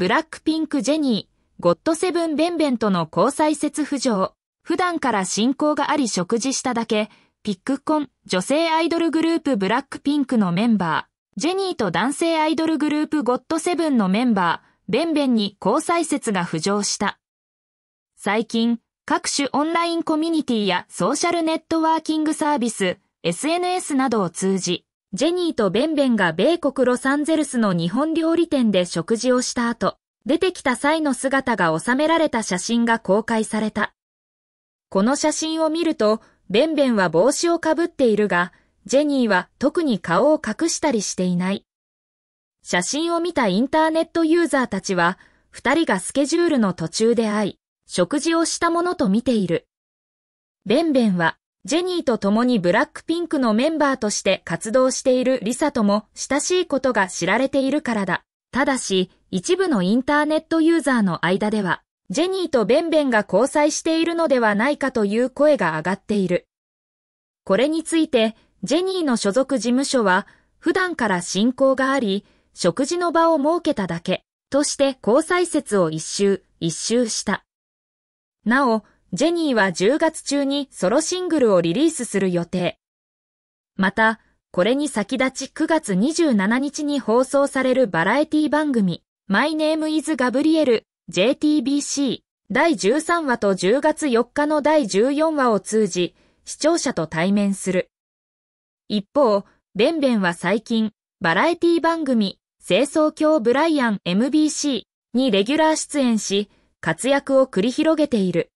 ブラックピンクジェニー、ゴッドセブンベンベンとの交際説浮上、普段から親交があり食事しただけ、ピックコン、女性アイドルグループブラックピンクのメンバー、ジェニーと男性アイドルグループゴッドセブンのメンバー、ベンベンに交際説が浮上した。最近、各種オンラインコミュニティやソーシャルネットワーキングサービス、SNS などを通じ、ジェニーとベンベンが米国ロサンゼルスの日本料理店で食事をした後、出てきた際の姿が収められた写真が公開された。この写真を見ると、ベンベンは帽子をかぶっているが、ジェニーは特に顔を隠したりしていない。写真を見たインターネットユーザーたちは、二人がスケジュールの途中で会い、食事をしたものと見ている。ベンベンは、ジェニーと共にブラックピンクのメンバーとして活動しているリサとも親しいことが知られているからだ。ただし、一部のインターネットユーザーの間では、ジェニーとベンベンが交際しているのではないかという声が上がっている。これについて、ジェニーの所属事務所は、普段から親交があり、食事の場を設けただけ、として交際説を一周、一周した。なお、ジェニーは10月中にソロシングルをリリースする予定。また、これに先立ち9月27日に放送されるバラエティ番組、My Name is Gabriel JTBC 第13話と10月4日の第14話を通じ、視聴者と対面する。一方、ベンベンは最近、バラエティ番組、清掃教ブライアン MBC にレギュラー出演し、活躍を繰り広げている。